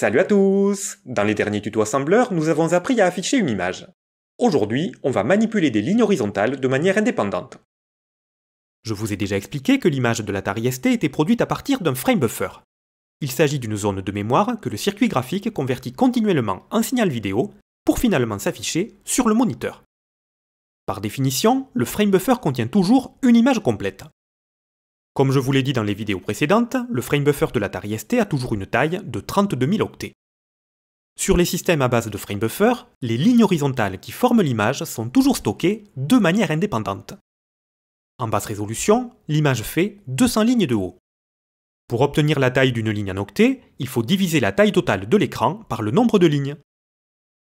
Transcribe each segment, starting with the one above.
Salut à tous Dans les derniers tutos assembleurs, nous avons appris à afficher une image. Aujourd'hui, on va manipuler des lignes horizontales de manière indépendante. Je vous ai déjà expliqué que l'image de la ST était produite à partir d'un frame buffer. Il s'agit d'une zone de mémoire que le circuit graphique convertit continuellement en signal vidéo pour finalement s'afficher sur le moniteur. Par définition, le frame buffer contient toujours une image complète. Comme je vous l'ai dit dans les vidéos précédentes, le framebuffer buffer de l'Atari ST a toujours une taille de 32 000 octets. Sur les systèmes à base de framebuffer, les lignes horizontales qui forment l'image sont toujours stockées de manière indépendante. En basse résolution, l'image fait 200 lignes de haut. Pour obtenir la taille d'une ligne en octets, il faut diviser la taille totale de l'écran par le nombre de lignes.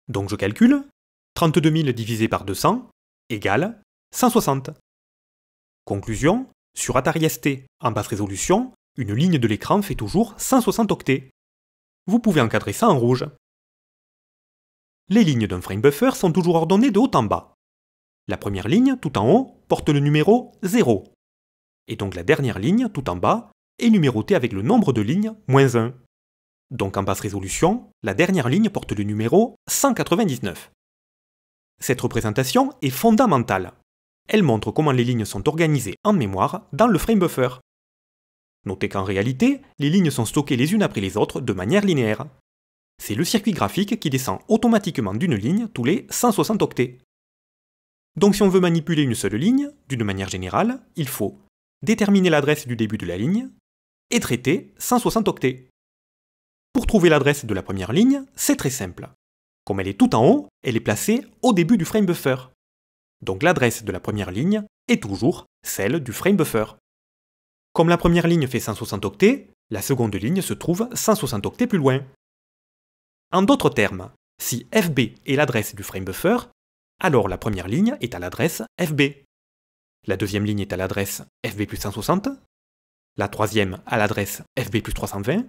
Donc je calcule 32 000 divisé par 200 égale 160. Conclusion, sur Atari ST en basse résolution, une ligne de l'écran fait toujours 160 octets. Vous pouvez encadrer ça en rouge. Les lignes d'un frame buffer sont toujours ordonnées de haut en bas. La première ligne, tout en haut, porte le numéro 0. Et donc la dernière ligne, tout en bas, est numérotée avec le nombre de lignes moins 1. Donc en basse résolution, la dernière ligne porte le numéro 199. Cette représentation est fondamentale. Elle montre comment les lignes sont organisées en mémoire dans le framebuffer. Notez qu'en réalité, les lignes sont stockées les unes après les autres de manière linéaire. C'est le circuit graphique qui descend automatiquement d'une ligne tous les 160 octets. Donc si on veut manipuler une seule ligne, d'une manière générale, il faut déterminer l'adresse du début de la ligne et traiter 160 octets. Pour trouver l'adresse de la première ligne, c'est très simple. Comme elle est tout en haut, elle est placée au début du framebuffer donc l'adresse de la première ligne est toujours celle du frame buffer. Comme la première ligne fait 160 octets, la seconde ligne se trouve 160 octets plus loin. En d'autres termes, si FB est l'adresse du frame buffer, alors la première ligne est à l'adresse FB. La deuxième ligne est à l'adresse FB plus 160, la troisième à l'adresse FB plus 320,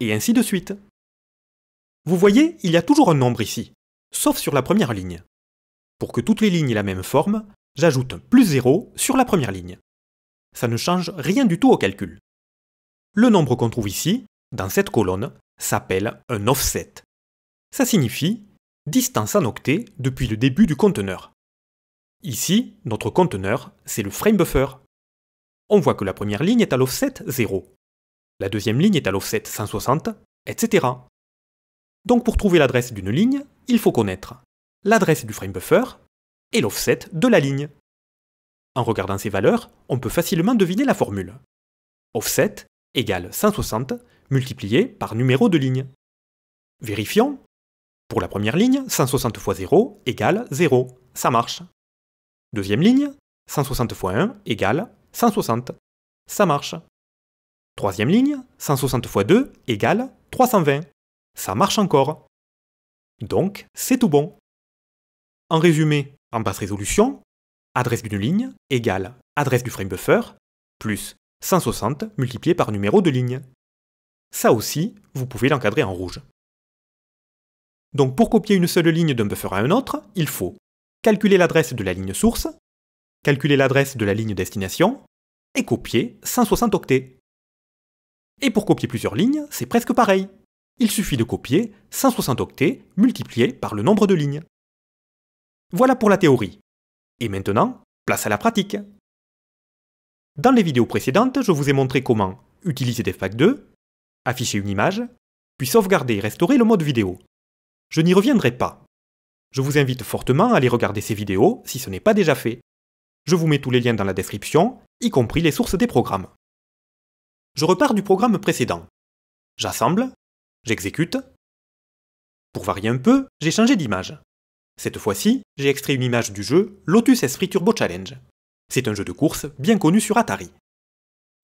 et ainsi de suite. Vous voyez, il y a toujours un nombre ici, sauf sur la première ligne. Pour que toutes les lignes aient la même forme, j'ajoute un plus 0 sur la première ligne. Ça ne change rien du tout au calcul. Le nombre qu'on trouve ici, dans cette colonne, s'appelle un offset. Ça signifie distance en octet depuis le début du conteneur. Ici, notre conteneur, c'est le frame buffer. On voit que la première ligne est à l'offset 0, la deuxième ligne est à l'offset 160, etc. Donc pour trouver l'adresse d'une ligne, il faut connaître l'adresse du frame buffer et l'offset de la ligne. En regardant ces valeurs, on peut facilement deviner la formule. Offset égale 160 multiplié par numéro de ligne. Vérifions. Pour la première ligne, 160 fois 0 égale 0. Ça marche. Deuxième ligne, 160 x 1 égale 160. Ça marche. Troisième ligne, 160 x 2 égale 320. Ça marche encore. Donc, c'est tout bon. En résumé, en basse résolution, adresse d'une ligne égale adresse du frame buffer plus 160 multiplié par numéro de ligne. Ça aussi, vous pouvez l'encadrer en rouge. Donc pour copier une seule ligne d'un buffer à un autre, il faut calculer l'adresse de la ligne source, calculer l'adresse de la ligne destination, et copier 160 octets. Et pour copier plusieurs lignes, c'est presque pareil. Il suffit de copier 160 octets multiplié par le nombre de lignes. Voilà pour la théorie. Et maintenant, place à la pratique. Dans les vidéos précédentes, je vous ai montré comment utiliser DevPack 2, afficher une image, puis sauvegarder et restaurer le mode vidéo. Je n'y reviendrai pas. Je vous invite fortement à aller regarder ces vidéos si ce n'est pas déjà fait. Je vous mets tous les liens dans la description, y compris les sources des programmes. Je repars du programme précédent. J'assemble, j'exécute. Pour varier un peu, j'ai changé d'image. Cette fois-ci, j'ai extrait une image du jeu Lotus Esprit Turbo Challenge. C'est un jeu de course bien connu sur Atari.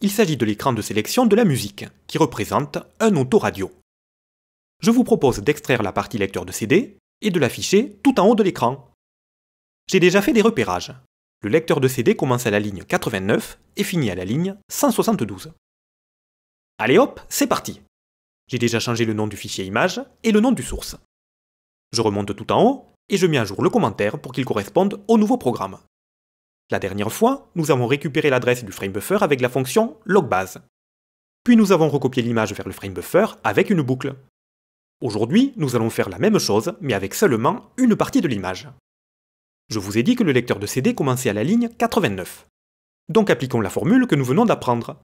Il s'agit de l'écran de sélection de la musique, qui représente un autoradio. Je vous propose d'extraire la partie lecteur de CD et de l'afficher tout en haut de l'écran. J'ai déjà fait des repérages. Le lecteur de CD commence à la ligne 89 et finit à la ligne 172. Allez hop, c'est parti J'ai déjà changé le nom du fichier image et le nom du source. Je remonte tout en haut et je mets à jour le commentaire pour qu'il corresponde au nouveau programme. La dernière fois, nous avons récupéré l'adresse du framebuffer avec la fonction logbase. Puis nous avons recopié l'image vers le framebuffer avec une boucle. Aujourd'hui, nous allons faire la même chose, mais avec seulement une partie de l'image. Je vous ai dit que le lecteur de CD commençait à la ligne 89. Donc appliquons la formule que nous venons d'apprendre.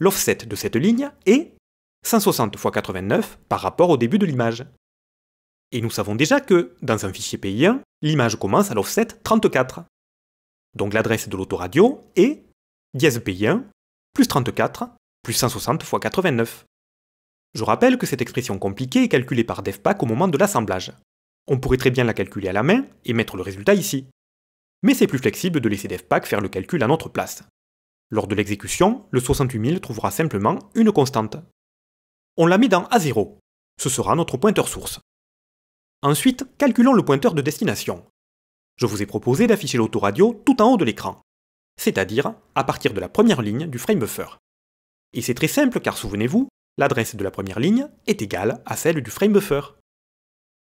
L'offset de cette ligne est 160 x 89 par rapport au début de l'image. Et nous savons déjà que, dans un fichier PI1, l'image commence à l'offset 34. Donc l'adresse de l'autoradio est dièse PI1 plus 34 plus 160 x 89. Je rappelle que cette expression compliquée est calculée par DevPack au moment de l'assemblage. On pourrait très bien la calculer à la main et mettre le résultat ici. Mais c'est plus flexible de laisser DevPack faire le calcul à notre place. Lors de l'exécution, le 68000 trouvera simplement une constante. On la met dans A0. Ce sera notre pointeur source. Ensuite, calculons le pointeur de destination. Je vous ai proposé d'afficher l'autoradio tout en haut de l'écran, c'est-à-dire à partir de la première ligne du framebuffer. Et c'est très simple car souvenez-vous, l'adresse de la première ligne est égale à celle du framebuffer.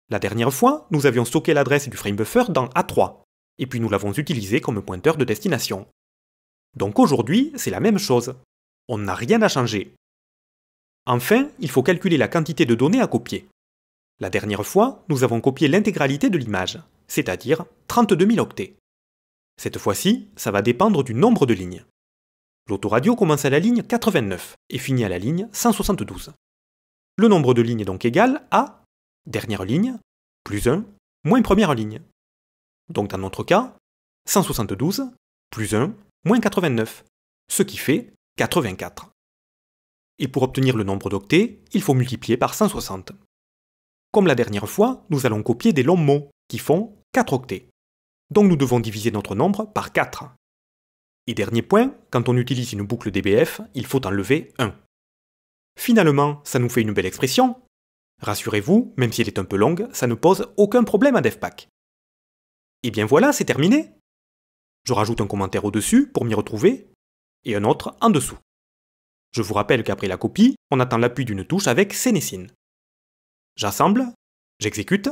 La dernière fois, nous avions stocké l'adresse du framebuffer dans A3, et puis nous l'avons utilisé comme pointeur de destination. Donc aujourd'hui, c'est la même chose. On n'a rien à changer. Enfin, il faut calculer la quantité de données à copier. La dernière fois, nous avons copié l'intégralité de l'image, c'est-à-dire 32 000 octets. Cette fois-ci, ça va dépendre du nombre de lignes. L'autoradio commence à la ligne 89 et finit à la ligne 172. Le nombre de lignes est donc égal à dernière ligne, plus 1, moins première ligne. Donc dans notre cas, 172 plus 1 moins 89, ce qui fait 84. Et pour obtenir le nombre d'octets, il faut multiplier par 160. Comme la dernière fois, nous allons copier des longs mots, qui font 4 octets. Donc nous devons diviser notre nombre par 4. Et dernier point, quand on utilise une boucle DBF, il faut enlever 1. Finalement, ça nous fait une belle expression. Rassurez-vous, même si elle est un peu longue, ça ne pose aucun problème à DevPack. Et bien voilà, c'est terminé. Je rajoute un commentaire au-dessus pour m'y retrouver, et un autre en dessous. Je vous rappelle qu'après la copie, on attend l'appui d'une touche avec Sénésine j'assemble, j'exécute,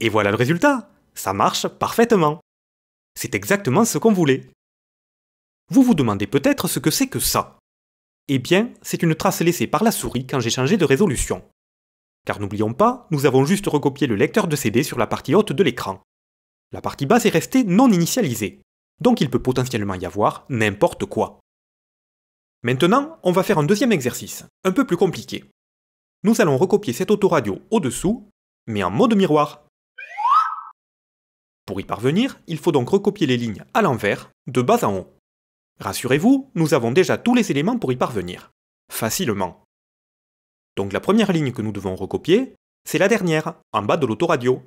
et voilà le résultat. Ça marche parfaitement. C'est exactement ce qu'on voulait. Vous vous demandez peut-être ce que c'est que ça. Eh bien, c'est une trace laissée par la souris quand j'ai changé de résolution. Car n'oublions pas, nous avons juste recopié le lecteur de CD sur la partie haute de l'écran. La partie basse est restée non initialisée, donc il peut potentiellement y avoir n'importe quoi. Maintenant, on va faire un deuxième exercice, un peu plus compliqué. Nous allons recopier cette autoradio au-dessous, mais en mode miroir. Pour y parvenir, il faut donc recopier les lignes à l'envers, de bas en haut. Rassurez-vous, nous avons déjà tous les éléments pour y parvenir. Facilement. Donc la première ligne que nous devons recopier, c'est la dernière, en bas de l'autoradio.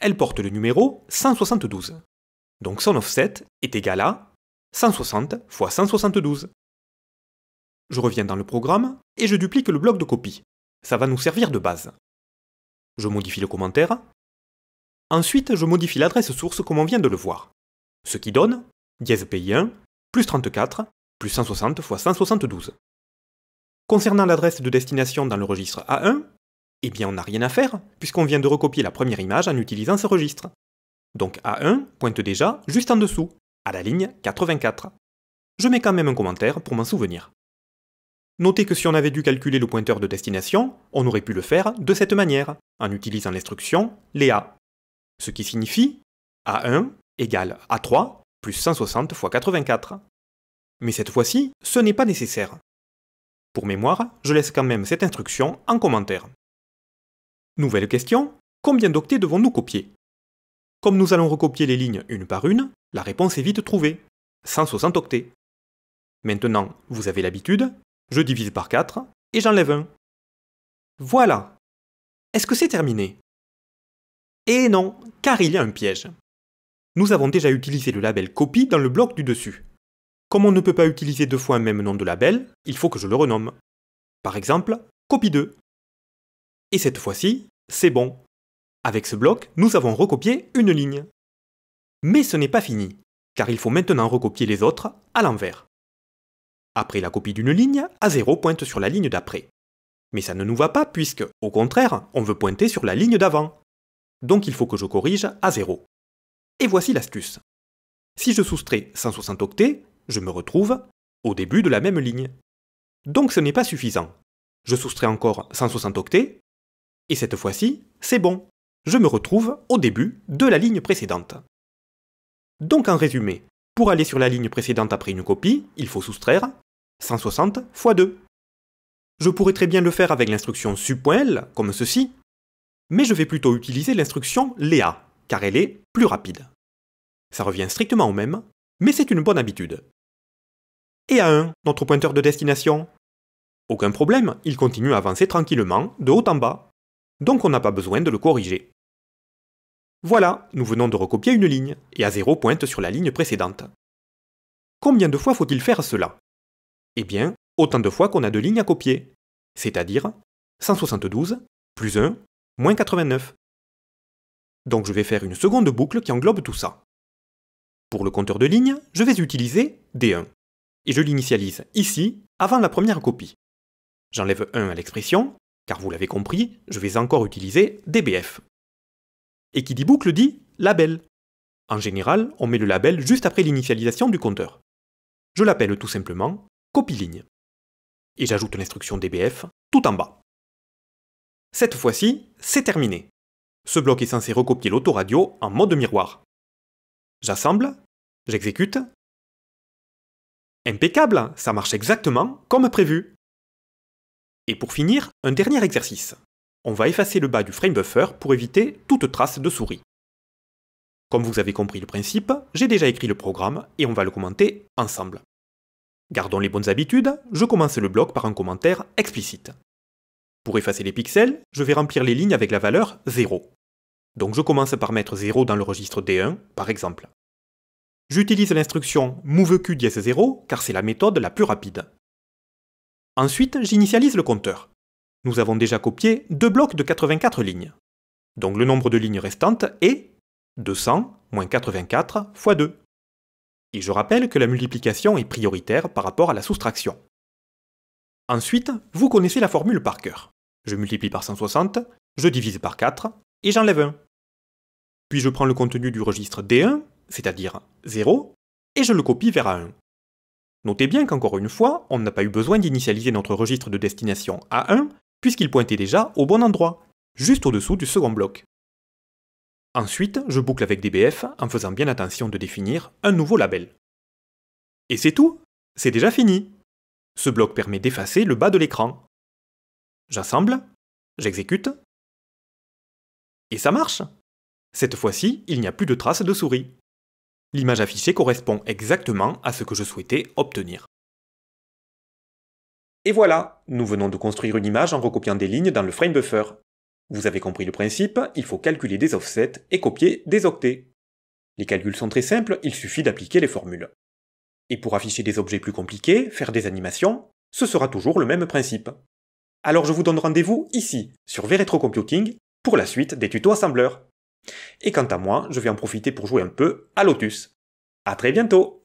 Elle porte le numéro 172. Donc son offset est égal à 160 x 172. Je reviens dans le programme et je duplique le bloc de copie. Ça va nous servir de base. Je modifie le commentaire. Ensuite, je modifie l'adresse source comme on vient de le voir. Ce qui donne dièse pi1 plus 34 plus 160 fois 172. Concernant l'adresse de destination dans le registre A1, eh bien on n'a rien à faire, puisqu'on vient de recopier la première image en utilisant ce registre. Donc A1 pointe déjà juste en dessous, à la ligne 84. Je mets quand même un commentaire pour m'en souvenir. Notez que si on avait dû calculer le pointeur de destination, on aurait pu le faire de cette manière, en utilisant l'instruction LEA. Ce qui signifie A1 égale A3 plus 160 fois 84. Mais cette fois-ci, ce n'est pas nécessaire. Pour mémoire, je laisse quand même cette instruction en commentaire. Nouvelle question, combien d'octets devons-nous copier Comme nous allons recopier les lignes une par une, la réponse est vite trouvée, 160 octets. Maintenant, vous avez l'habitude, je divise par 4 et j'enlève 1. Voilà. Est-ce que c'est terminé Et eh non, car il y a un piège. Nous avons déjà utilisé le label copie dans le bloc du dessus. Comme on ne peut pas utiliser deux fois un même nom de label, il faut que je le renomme. Par exemple, copie 2. Et cette fois-ci, c'est bon. Avec ce bloc, nous avons recopié une ligne. Mais ce n'est pas fini, car il faut maintenant recopier les autres à l'envers. Après la copie d'une ligne, A0 pointe sur la ligne d'après. Mais ça ne nous va pas puisque, au contraire, on veut pointer sur la ligne d'avant. Donc il faut que je corrige A0. Et voici l'astuce. Si je soustrais 160 octets, je me retrouve au début de la même ligne. Donc ce n'est pas suffisant. Je soustrais encore 160 octets, et cette fois-ci, c'est bon. Je me retrouve au début de la ligne précédente. Donc en résumé, pour aller sur la ligne précédente après une copie, il faut soustraire 160 x 2. Je pourrais très bien le faire avec l'instruction sub.l, comme ceci, mais je vais plutôt utiliser l'instruction Léa, car elle est plus rapide. Ça revient strictement au même, mais c'est une bonne habitude. Et à 1, notre pointeur de destination Aucun problème, il continue à avancer tranquillement, de haut en bas, donc on n'a pas besoin de le corriger. Voilà, nous venons de recopier une ligne, et à 0 pointe sur la ligne précédente. Combien de fois faut-il faire cela Eh bien, autant de fois qu'on a deux lignes à copier, c'est-à-dire 172 plus 1 moins 89. Donc je vais faire une seconde boucle qui englobe tout ça. Pour le compteur de lignes, je vais utiliser D1, et je l'initialise ici, avant la première copie. J'enlève 1 à l'expression, car vous l'avez compris, je vais encore utiliser DBF. Et qui dit boucle dit label. En général, on met le label juste après l'initialisation du compteur. Je l'appelle tout simplement copie ligne. Et j'ajoute l'instruction dbf tout en bas. Cette fois-ci, c'est terminé. Ce bloc est censé recopier l'autoradio en mode miroir. J'assemble, j'exécute. Impeccable, ça marche exactement comme prévu. Et pour finir, un dernier exercice on va effacer le bas du frame buffer pour éviter toute trace de souris. Comme vous avez compris le principe, j'ai déjà écrit le programme et on va le commenter ensemble. Gardons les bonnes habitudes, je commence le bloc par un commentaire explicite. Pour effacer les pixels, je vais remplir les lignes avec la valeur 0. Donc je commence par mettre 0 dans le registre D1, par exemple. J'utilise l'instruction moveq 0 car c'est la méthode la plus rapide. Ensuite, j'initialise le compteur. Nous avons déjà copié deux blocs de 84 lignes. Donc le nombre de lignes restantes est 200 moins 84 fois 2. Et je rappelle que la multiplication est prioritaire par rapport à la soustraction. Ensuite, vous connaissez la formule par cœur. Je multiplie par 160, je divise par 4 et j'enlève 1. Puis je prends le contenu du registre D1, c'est-à-dire 0, et je le copie vers A1. Notez bien qu'encore une fois, on n'a pas eu besoin d'initialiser notre registre de destination A1 puisqu'il pointait déjà au bon endroit, juste au-dessous du second bloc. Ensuite, je boucle avec DBF en faisant bien attention de définir un nouveau label. Et c'est tout, c'est déjà fini. Ce bloc permet d'effacer le bas de l'écran. J'assemble, j'exécute, et ça marche. Cette fois-ci, il n'y a plus de traces de souris. L'image affichée correspond exactement à ce que je souhaitais obtenir. Et voilà, nous venons de construire une image en recopiant des lignes dans le frame buffer. Vous avez compris le principe, il faut calculer des offsets et copier des octets. Les calculs sont très simples, il suffit d'appliquer les formules. Et pour afficher des objets plus compliqués, faire des animations, ce sera toujours le même principe. Alors je vous donne rendez-vous ici, sur Vretro Computing, pour la suite des tutos assembleurs. Et quant à moi, je vais en profiter pour jouer un peu à Lotus. À très bientôt